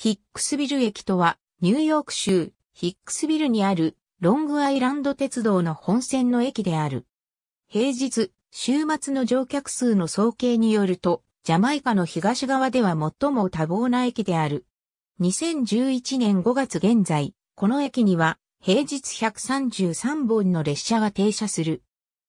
ヒックスビル駅とは、ニューヨーク州、ヒックスビルにある、ロングアイランド鉄道の本線の駅である。平日、週末の乗客数の総計によると、ジャマイカの東側では最も多忙な駅である。2011年5月現在、この駅には、平日133本の列車が停車する。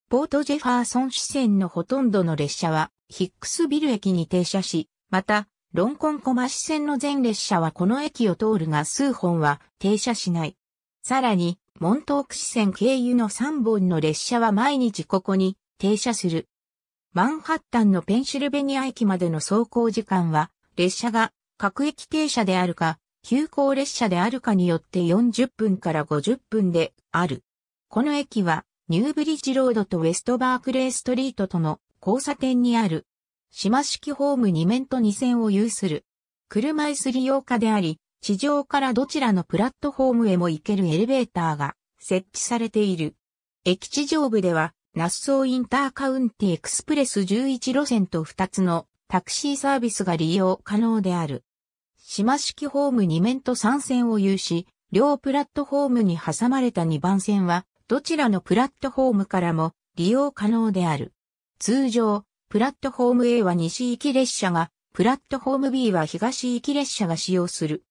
ポートジェファーソン支線のほとんどの列車は、ヒックスビル駅に停車し、また、ロンコンマ市線の全列車はこの駅を通るが数本は停車しない。さらに、モントーク市線経由の3本の列車は毎日ここに停車する。マンハッタンのペンシルベニア駅までの走行時間は、列車が各駅停車であるか、急行列車であるかによって40分から50分である。この駅は、ニューブリッジロードとウェストバークレーストリートとの交差点にある島式ホーム2面と2線を有する。車椅子利用化であり、地上からどちらのプラットフォームへも行けるエレベーターが設置されている。駅地上部では、ナッソーインターカウンティエクスプレス11路線と2つのタクシーサービスが利用可能である。島式ホーム2面と3線を有し、両プラットフォームに挟まれた2番線は、どちらのプラットフォームからも利用可能である。通常、プラットフォーム A は西行き列車が、プラットフォーム B は東行き列車が使用する。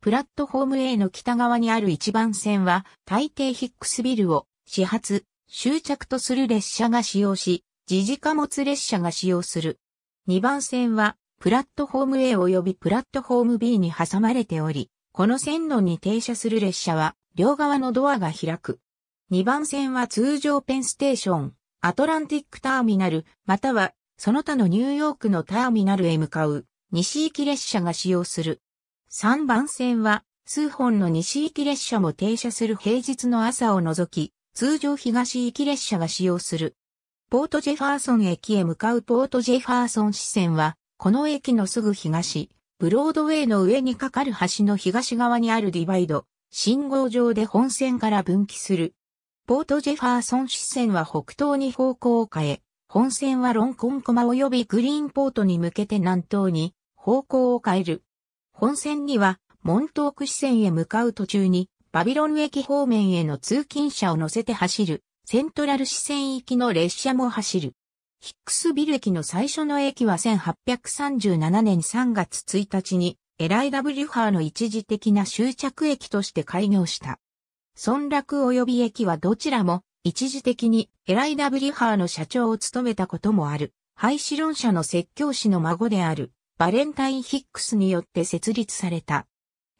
プラットフォーム A の北側にある1番線は、大抵ヒックスビルを始発、終着とする列車が使用し、時事貨物列車が使用する。2番線は、プラットフォーム A 及びプラットフォーム B に挟まれており、この線路に停車する列車は、両側のドアが開く。2番線は通常ペンステーション、アトランティックターミナル、またはその他のニューヨークのターミナルへ向かう西行き列車が使用する。3番線は数本の西行き列車も停車する平日の朝を除き、通常東行き列車が使用する。ポートジェファーソン駅へ向かうポートジェファーソン支線は、この駅のすぐ東、ブロードウェイの上に架かる橋の東側にあるディバイド、信号上で本線から分岐する。ポートジェファーソン支線は北東に方向を変え、本線はロンコンコマ及びグリーンポートに向けて南東に方向を変える。本線には、モントーク支線へ向かう途中に、バビロン駅方面への通勤者を乗せて走る、セントラル支線行きの列車も走る。ヒックスビル駅の最初の駅は1837年3月1日に、エライダ・ブリュハーの一時的な終着駅として開業した。村落及び駅はどちらも一時的にエライダ・ブリハーの社長を務めたこともある、廃止論者の説教師の孫である、バレンタイン・ヒックスによって設立された。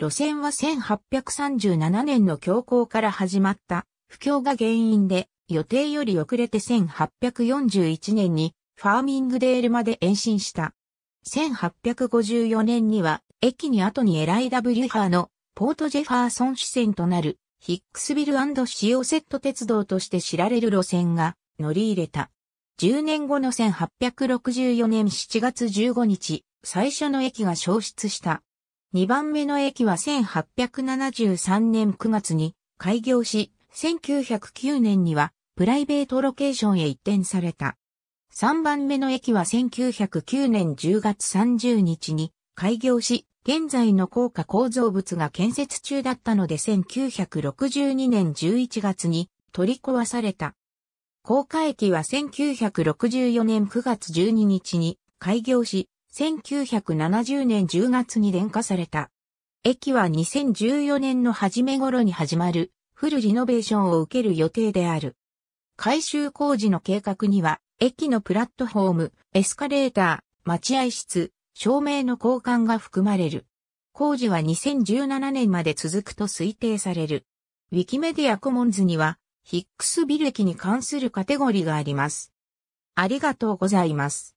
路線は1837年の強行から始まった不況が原因で予定より遅れて1841年にファーミングデールまで延伸した。1854年には駅に後にエライダ・ブリハーのポートジェファーソン支線となるヒックスビルシオセット鉄道として知られる路線が乗り入れた。10年後の1864年7月15日、最初の駅が消失した。2番目の駅は1873年9月に開業し、1909年にはプライベートロケーションへ移転された。3番目の駅は1909年10月30日に開業し、現在の高架構造物が建設中だったので1962年11月に取り壊された。高架駅は1964年9月12日に開業し、1970年10月に電化された。駅は2014年の初め頃に始まるフルリノベーションを受ける予定である。改修工事の計画には、駅のプラットフォーム、エスカレーター、待合室、照明の交換が含まれる。工事は2017年まで続くと推定される。ウィキメディアコモンズには、ヒックスビル駅に関するカテゴリーがあります。ありがとうございます。